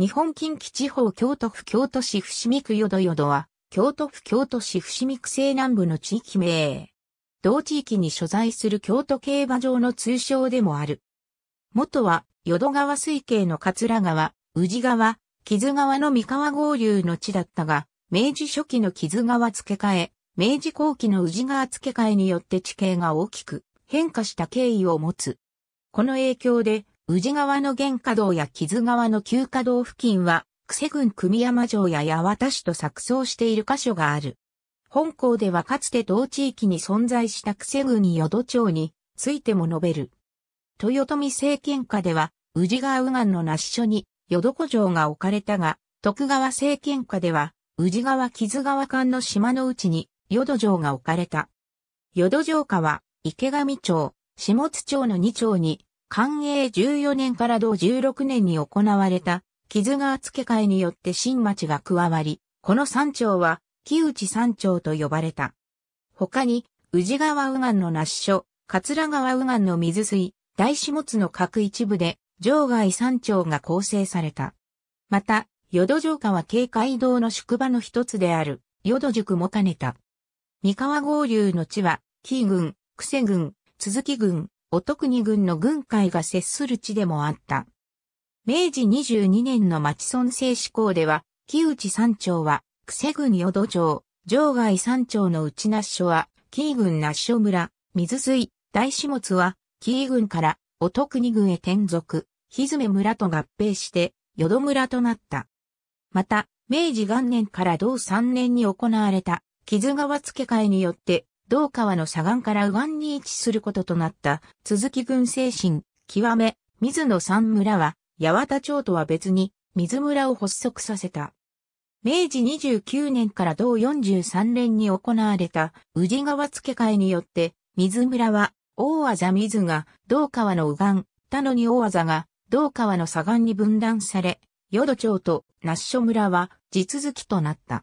日本近畿地方京都府京都市伏見区よどよどは、京都府京都市伏見区西南部の地域名。同地域に所在する京都競馬場の通称でもある。元は、淀川水系の桂川、宇治川、木津川の三河合流の地だったが、明治初期の木津川付け替え、明治後期の宇治川付け替えによって地形が大きく変化した経緯を持つ。この影響で、宇治川の玄華道や木津川の旧華道付近は、久世郡組山城や八幡市と錯綜している箇所がある。本校ではかつて同地域に存在した久世郡淀町についても述べる。豊臣政権下では、宇治川右岸の那須所に淀湖城が置かれたが、徳川政権下では、宇治川木津川間の島の内に淀城が置かれた。淀城下は、池上町、下津町の2町に寛永14年から同16年に行われた、木津川付け替えによって新町が加わり、この山頂は、木内山頂と呼ばれた。他に、宇治川右岸の那須所、桂川右岸の水水、大始末の各一部で、場外山頂が構成された。また、淀城下は警戒堂の宿場の一つである、淀宿も兼ねた。三河合流の地は、紀軍、久世軍、鈴木軍、お音に軍の軍会が接する地でもあった。明治22年の町村制施行では、木内山町は、久世郡淀町、場外山町の内那須所は、紀伊郡那須所村、水水、大始末は、紀伊郡からお音に郡へ転属、ひずめ村と合併して、淀村となった。また、明治元年から同3年に行われた、木津川付け替えによって、同川の左岸から右岸に位置することとなった、続き軍精神、極め、水野三村は、八幡町とは別に、水村を発足させた。明治29年から同43年に行われた宇治川付け替えによって、水村は、大技水が、同川の右岸、田のに大技が、同川の左岸に分断され、淀町と那須所村は地続きとなった。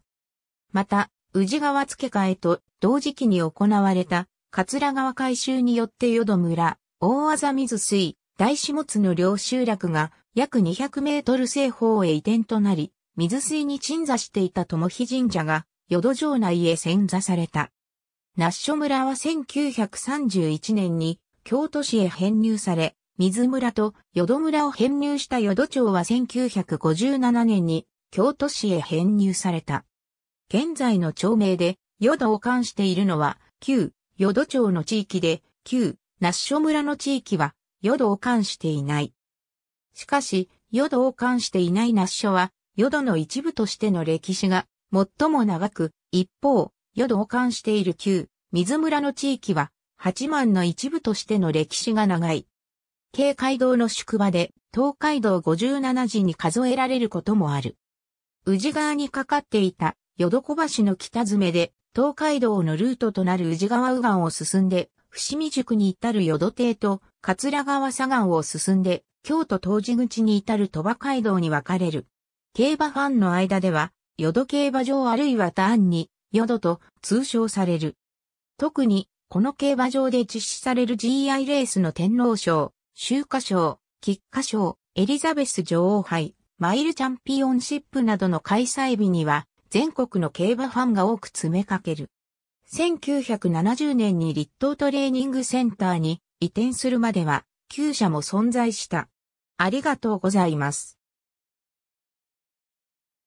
また、宇治川付け替えと同時期に行われた桂川改修によって淀村、大あ水水、大始末の両集落が約200メートル正方へ移転となり、水水に鎮座していた友日神社が淀城内へ遷座された。ナッショ村は1931年に京都市へ編入され、水村と淀村を編入した淀町は1957年に京都市へ編入された。現在の町名で、淀を冠しているのは、旧、淀町の地域で、旧、那須所村の地域は、淀を冠していない。しかし、淀を冠していない那須所は、淀の一部としての歴史が最も長く、一方、淀を冠している旧、水村の地域は、八幡の一部としての歴史が長い。京街道の宿場で、東海道57時に数えられることもある。宇治川にかかっていた淀小橋の北詰で、東海道のルートとなる宇治川右岸を進んで、伏見宿に至る淀邸と、桂川左岸を進んで、京都東寺口に至る鳥羽街道に分かれる。競馬ファンの間では、淀競馬場あるいは単に、淀と通称される。特に、この競馬場で実施される GI レースの天皇賞、秋華賞、菊花賞、エリザベス女王杯、マイルチャンピオンシップなどの開催日には、全国の競馬ファンが多く詰めかける。1970年に立東トレーニングセンターに移転するまでは、旧社も存在した。ありがとうございます。